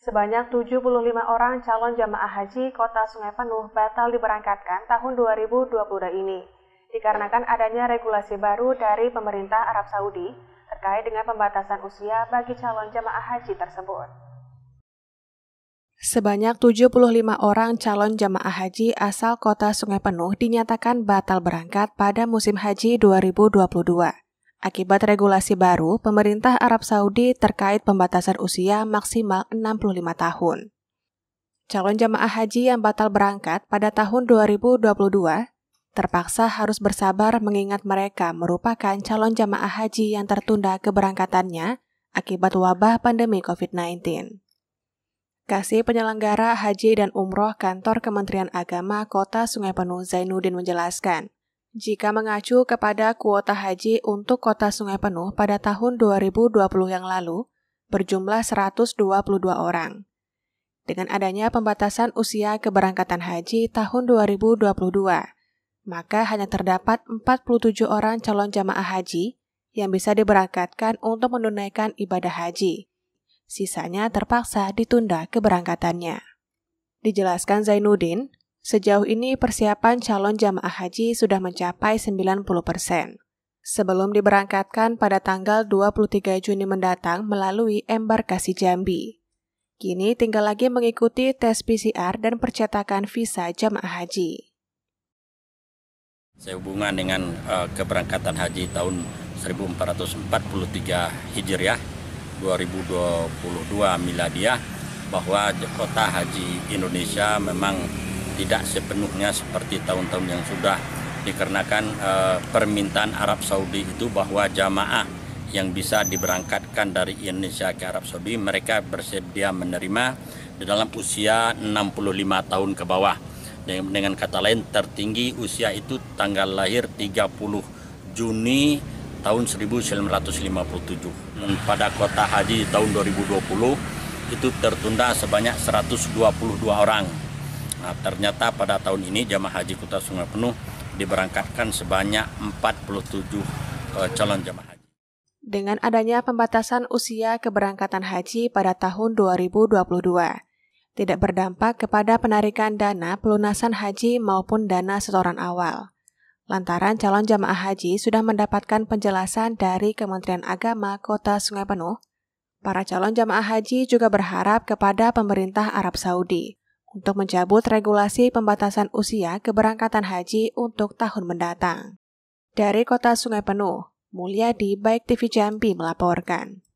Sebanyak 75 orang calon jamaah haji kota Sungai Penuh batal diberangkatkan tahun 2022 ini dikarenakan adanya regulasi baru dari pemerintah Arab Saudi terkait dengan pembatasan usia bagi calon jamaah haji tersebut. Sebanyak 75 orang calon jamaah haji asal kota Sungai Penuh dinyatakan batal berangkat pada musim haji 2022 akibat regulasi baru pemerintah Arab Saudi terkait pembatasan usia maksimal 65 tahun. Calon jemaah haji yang batal berangkat pada tahun 2022 terpaksa harus bersabar mengingat mereka merupakan calon jemaah haji yang tertunda keberangkatannya akibat wabah pandemi COVID-19. Kasih penyelenggara haji dan umroh kantor Kementerian Agama Kota Sungai Penuh Zainuddin menjelaskan, jika mengacu kepada kuota haji untuk kota sungai penuh pada tahun 2020 yang lalu, berjumlah 122 orang. Dengan adanya pembatasan usia keberangkatan haji tahun 2022, maka hanya terdapat 47 orang calon jamaah haji yang bisa diberangkatkan untuk menunaikan ibadah haji. Sisanya terpaksa ditunda keberangkatannya. Dijelaskan Zainuddin, Sejauh ini persiapan calon jamaah haji sudah mencapai 90 persen. Sebelum diberangkatkan pada tanggal 23 Juni mendatang melalui embarkasi Jambi. Kini tinggal lagi mengikuti tes PCR dan percetakan visa jamaah haji. Sehubungan dengan uh, keberangkatan haji tahun 1443 Hijriah 2022 Miladiah bahwa kota haji Indonesia memang tidak sepenuhnya seperti tahun-tahun yang sudah dikarenakan e, permintaan Arab Saudi itu bahwa jamaah yang bisa diberangkatkan dari Indonesia ke Arab Saudi mereka bersedia menerima di dalam usia 65 tahun ke bawah dengan kata lain tertinggi usia itu tanggal lahir 30 Juni tahun 1957 pada kota haji tahun 2020 itu tertunda sebanyak 122 orang Nah, ternyata pada tahun ini jamaah haji Kota Sungai Penuh diberangkatkan sebanyak 47 uh, eh, calon jamaah haji. Dengan adanya pembatasan usia keberangkatan haji pada tahun 2022, tidak berdampak kepada penarikan dana pelunasan haji maupun dana setoran awal. Lantaran calon jamaah haji sudah mendapatkan penjelasan dari Kementerian Agama Kota Sungai Penuh, para calon jamaah haji juga berharap kepada pemerintah Arab Saudi untuk mencabut regulasi pembatasan usia keberangkatan haji untuk tahun mendatang. Dari kota Sungai Penuh, Mulyadi Baik TV Jambi melaporkan.